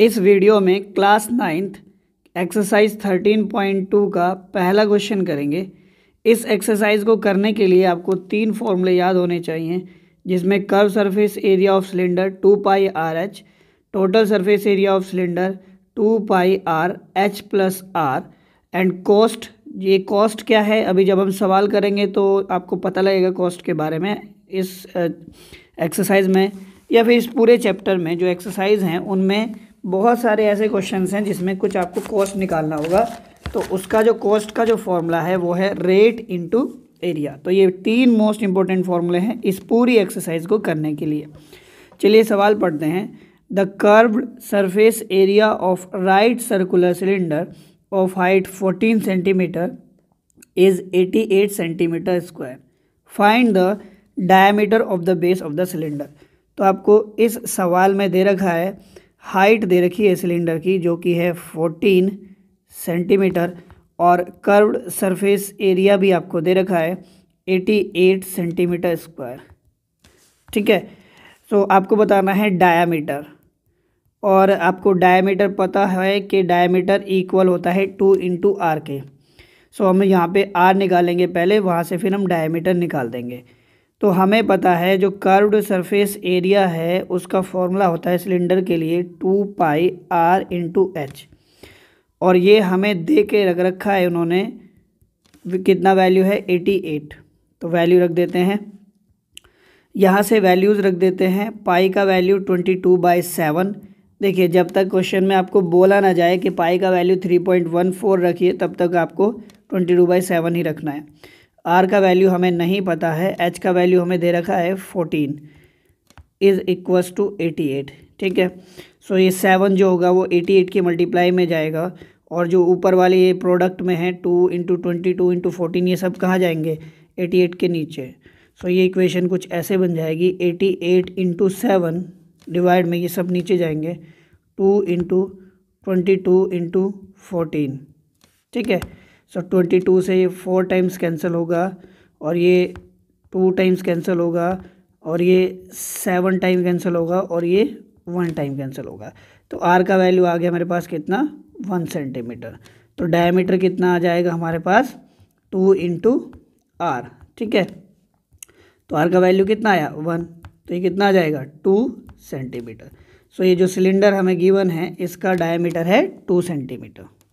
इस वीडियो में class ninth exercise thirteen point two का पहला क्वेश्चन करेंगे इस एक्सरसाइज को करने के लिए आपको तीन फॉर्मूले याद होने चाहिए जिसमें curve surface area of cylinder two pi r h total surface area of cylinder two pi r h plus r and cost ये कॉस्ट क्या है अभी जब हम सवाल करेंगे तो आपको पता लगेगा कॉस्ट के बारे में इस एक्सरसाइज में या फिर इस पूरे चैप्टर में जो एक्सरसाइज हैं उनमें बहुत सारे ऐसे क्वेश्चन हैं जिसमें कुछ आपको कॉस्ट निकालना होगा तो उसका जो कॉस्ट का जो फॉर्मूला है वो है रेट इनटू एरिया तो ये तीन मोस्ट इंपॉर्टेंट फॉर्मूले हैं इस पूरी एक्सरसाइज को करने के लिए चलिए सवाल पढ़ते हैं the curve surface area of right circular cylinder of height 14 centimetre is 88 centimetre square find the diameter of the base of the cylinder तो आपको इस सवाल में दे रखा है हाइट दे रखी है सिलेंडर की जो कि है फोर्टीन सेंटीमीटर और कर्व्ड सरफेस एरिया भी आपको दे रखा है एटी एट सेंटीमीटर स्क्वायर ठीक है तो आपको बताना है डायामीटर और आपको डायामीटर पता है कि डायामीटर इक्वल होता है टू इंटू आर के सो हम यहाँ पे आर निकालेंगे पहले वहाँ से फिर हम डायामीटर निकाल देंगे तो हमें पता है जो कर्व्ड सरफेस एरिया है उसका फॉर्मूला होता है सिलेंडर के लिए two pi r into h और ये हमें दे के रख रखा है उन्होंने कितना वैल्यू है एटी एट तो वैल्यू रख देते हैं यहाँ से वैल्यूज़ रख देते हैं पाई का value twenty two by seven देखिए जब तक क्वेश्चन में आपको बोला ना जाए कि पाई का value three point one four रखिए तब तक आपको ट्वेंटी टू बाई सेवन ही रखना है आर का वैल्यू हमें नहीं पता है एच का वैल्यू हमें दे रखा है fourteen is equals to eighty eight ठीक है सो so, ये सेवन जो होगा वो एटी एट के मल्टीप्लाई में जाएगा और जो ऊपर वाले ये प्रोडक्ट में है two into twenty two into fourteen ये सब कहाँ जाएंगे एटी एट के नीचे सो so, ये इक्वेशन कुछ ऐसे बन जाएगी eighty eight into seven divide में ये सब नीचे जाएंगे two into twenty two into fourteen ठीक है सो ट्वेंटी टू से ये फोर टाइम्स कैंसिल होगा और ये टू टाइम्स कैंसिल होगा और ये सेवन टाइम कैंसिल होगा और ये वन टाइम कैंसिल होगा तो आर का वैल्यू आ गया हमारे पास कितना वन सेंटीमीटर तो डायमीटर कितना आ जाएगा हमारे पास टू इंटू आर ठीक है तो आर का वैल्यू कितना आया वन तो ये कितना आ जाएगा टू सेंटीमीटर सो ये जो सिलेंडर हमें गिवन है इसका डायमीटर है टू सेंटीमीटर